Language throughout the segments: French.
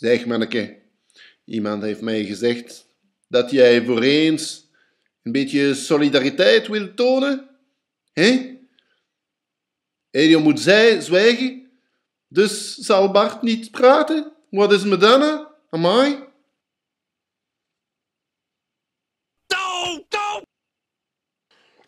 Zeg manneke, iemand heeft mij gezegd dat jij voor eens een beetje solidariteit wil tonen. Hé? je moet zij zwijgen, dus zal Bart niet praten. Wat is me dan? Amai.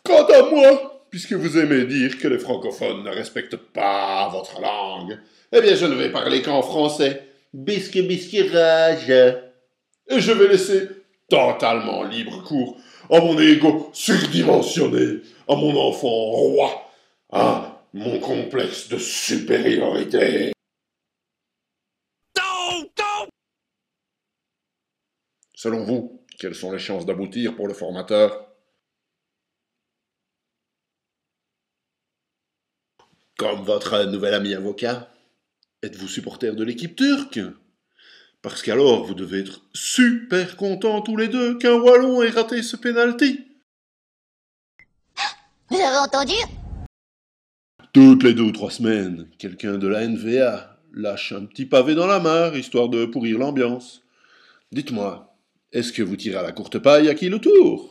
Quant à moi, puisque vous aimez dire que les francophones ne respectent pas votre langue, eh bien je ne vais parler qu'en français. Bisque bisque rage. Et je vais laisser totalement libre cours à mon ego surdimensionné, à mon enfant roi, à mon complexe de supériorité. Selon vous, quelles sont les chances d'aboutir pour le formateur Comme votre nouvel ami avocat Êtes-vous supporter de l'équipe turque Parce qu'alors vous devez être super contents tous les deux qu'un Wallon ait raté ce penalty. Vous avez entendu Toutes les deux ou trois semaines, quelqu'un de la NVA lâche un petit pavé dans la mare, histoire de pourrir l'ambiance. Dites-moi, est-ce que vous tirez à la courte paille à qui le tour?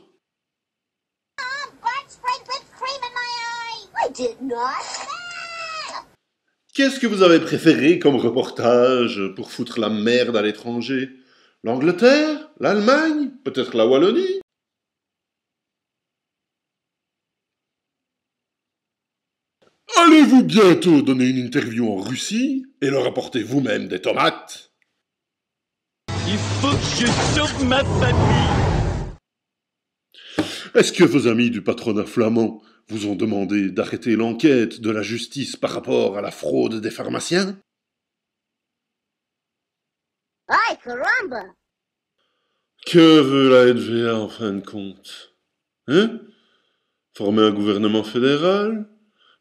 Qu'est-ce que vous avez préféré comme reportage pour foutre la merde à l'étranger L'Angleterre L'Allemagne Peut-être la Wallonie Allez-vous bientôt donner une interview en Russie et leur apporter vous-même des tomates Il faut que je sauve ma famille est-ce que vos amis du patronat flamand vous ont demandé d'arrêter l'enquête de la justice par rapport à la fraude des pharmaciens Que veut la NVA en fin de compte Hein Former un gouvernement fédéral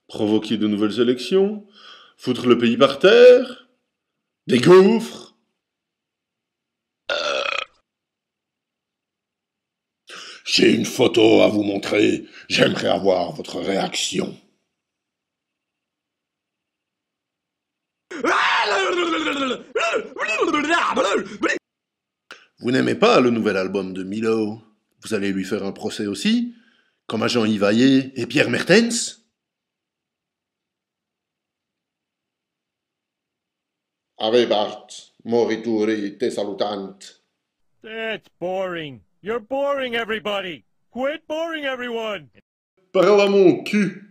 Provoquer de nouvelles élections Foutre le pays par terre Des gouffres J'ai une photo à vous montrer. J'aimerais avoir votre réaction. Vous n'aimez pas le nouvel album de Milo Vous allez lui faire un procès aussi Comme agent jean et Pierre Mertens Ave Bart, morituri te salutant. That's boring. You're boring everybody. Quit boring everyone. à mon cul.